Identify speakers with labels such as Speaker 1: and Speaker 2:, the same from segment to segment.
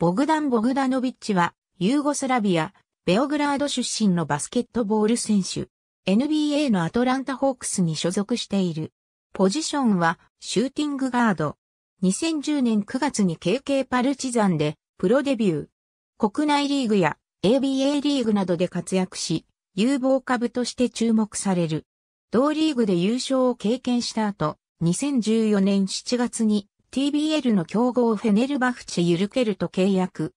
Speaker 1: ボグダン・ボグダノビッチは、ユーゴスラビア、ベオグラード出身のバスケットボール選手。NBA のアトランタホークスに所属している。ポジションは、シューティングガード。2010年9月に KK パルチザンで、プロデビュー。国内リーグや ABA リーグなどで活躍し、有望株として注目される。同リーグで優勝を経験した後、2014年7月に TBL の強豪フェネルバフチ・ユルケルと契約。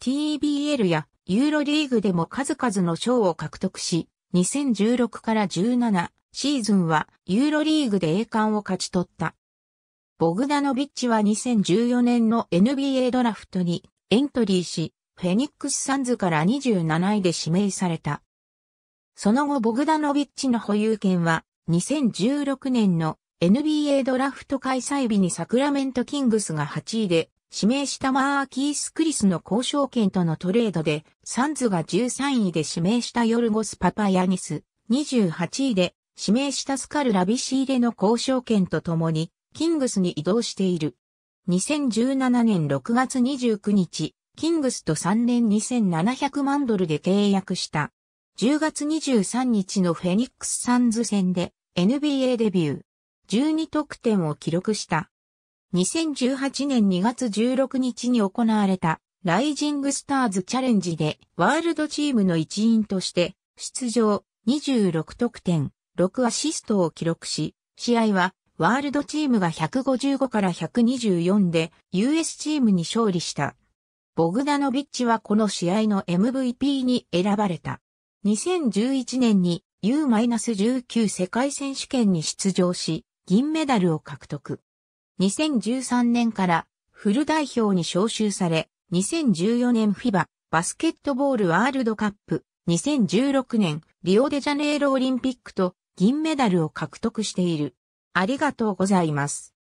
Speaker 1: TBL やユーロリーグでも数々の賞を獲得し、2016から17シーズンはユーロリーグで栄冠を勝ち取った。ボグダノビッチは2014年の NBA ドラフトにエントリーし、フェニックスサンズから27位で指名された。その後ボグダノビッチの保有権は2016年の NBA ドラフト開催日にサクラメントキングスが8位で指名したマーキース・クリスの交渉権とのトレードで、サンズが13位で指名したヨルゴス・パパヤニス、28位で指名したスカル・ラビシーレの交渉権とともに、キングスに移動している。2017年6月29日、キングスと3年2700万ドルで契約した。10月23日のフェニックス・サンズ戦で NBA デビュー。12得点を記録した。2018年2月16日に行われたライジングスターズチャレンジでワールドチームの一員として出場26得点6アシストを記録し、試合はワールドチームが155から124で US チームに勝利した。ボグダノビッチはこの試合の MVP に選ばれた。2011年に U-19 世界選手権に出場し、銀メダルを獲得。2013年からフル代表に招集され、2014年 FIBA バスケットボールワールドカップ、2016年リオデジャネイロオリンピックと銀メダルを獲得している。ありがとうございます。